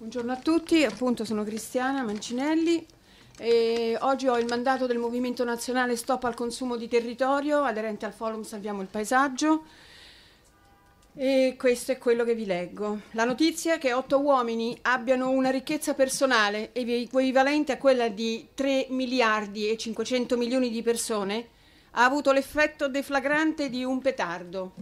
Buongiorno a tutti, appunto sono Cristiana Mancinelli. E oggi ho il mandato del Movimento Nazionale Stop al Consumo di Territorio, aderente al Forum Salviamo il Paesaggio. E questo è quello che vi leggo. La notizia che otto uomini abbiano una ricchezza personale equivalente a quella di 3 miliardi e 500 milioni di persone ha avuto l'effetto deflagrante di un petardo.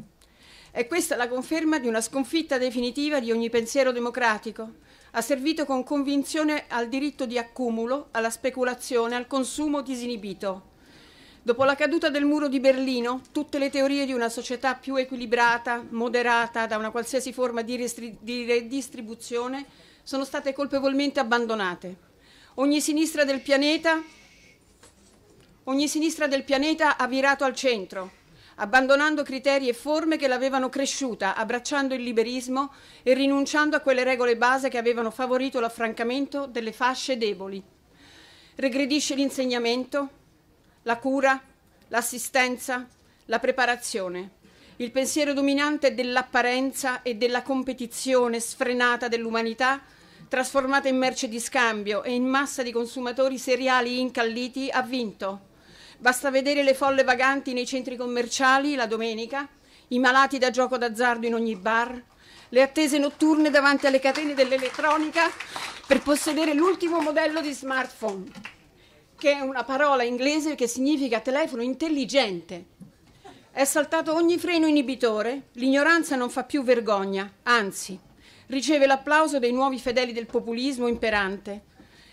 È questa la conferma di una sconfitta definitiva di ogni pensiero democratico. Ha servito con convinzione al diritto di accumulo, alla speculazione, al consumo disinibito. Dopo la caduta del muro di Berlino, tutte le teorie di una società più equilibrata, moderata da una qualsiasi forma di, restri- di redistribuzione, sono state colpevolmente abbandonate. Ogni sinistra del pianeta, ogni sinistra del pianeta ha virato al centro, abbandonando criteri e forme che l'avevano cresciuta, abbracciando il liberismo e rinunciando a quelle regole base che avevano favorito l'affrancamento delle fasce deboli. Regredisce l'insegnamento, la cura, l'assistenza, la preparazione. Il pensiero dominante dell'apparenza e della competizione sfrenata dell'umanità trasformata in merce di scambio e in massa di consumatori seriali incalliti, ha vinto. Basta vedere le folle vaganti nei centri commerciali la domenica, i malati da gioco d'azzardo in ogni bar, le attese notturne davanti alle catene dell'elettronica per possedere l'ultimo modello di smartphone, che è una parola inglese che significa telefono intelligente. È saltato ogni freno inibitore, l'ignoranza non fa più vergogna, anzi, riceve l'applauso dei nuovi fedeli del populismo imperante.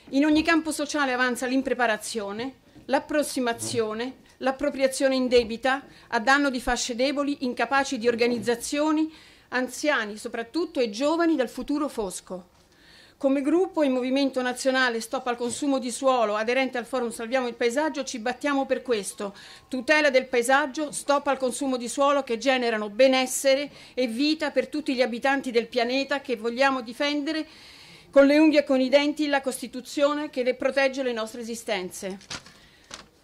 In ogni campo sociale avanza l'impreparazione, l'approssimazione, l'appropriazione indebita a danno di fasce deboli, incapaci di organizzazioni, anziani soprattutto e giovani dal futuro fosco. Come gruppo e Movimento Nazionale Stop al Consumo di Suolo, aderente al Forum Salviamo il Paesaggio, ci battiamo per questo. Tutela del paesaggio, stop al consumo di suolo che generano benessere e vita per tutti gli abitanti del pianeta che vogliamo difendere con le unghie e con i denti la Costituzione che le protegge le nostre esistenze.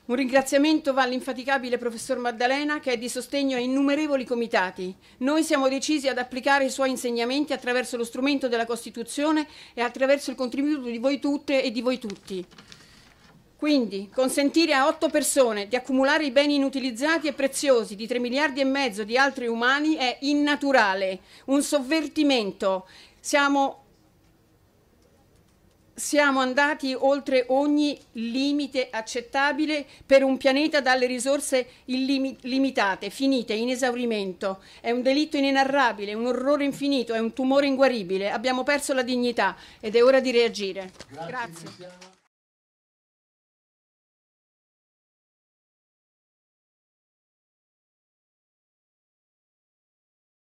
Un ringraziamento va all'infaticabile professor Maddalena che è di sostegno a innumerevoli comitati. Noi siamo decisi ad applicare i suoi insegnamenti attraverso lo strumento della Costituzione e attraverso il contributo di voi tutte e di voi tutti. Quindi, consentire a otto persone di accumulare i beni inutilizzati e preziosi di 3 miliardi e mezzo di altri umani è innaturale, un sovvertimento. Siamo siamo andati oltre ogni limite accettabile per un pianeta dalle risorse illimitate, finite, in esaurimento. È un delitto inenarrabile, un orrore infinito, è un tumore inguaribile. Abbiamo perso la dignità ed è ora di reagire. Grazie. Grazie.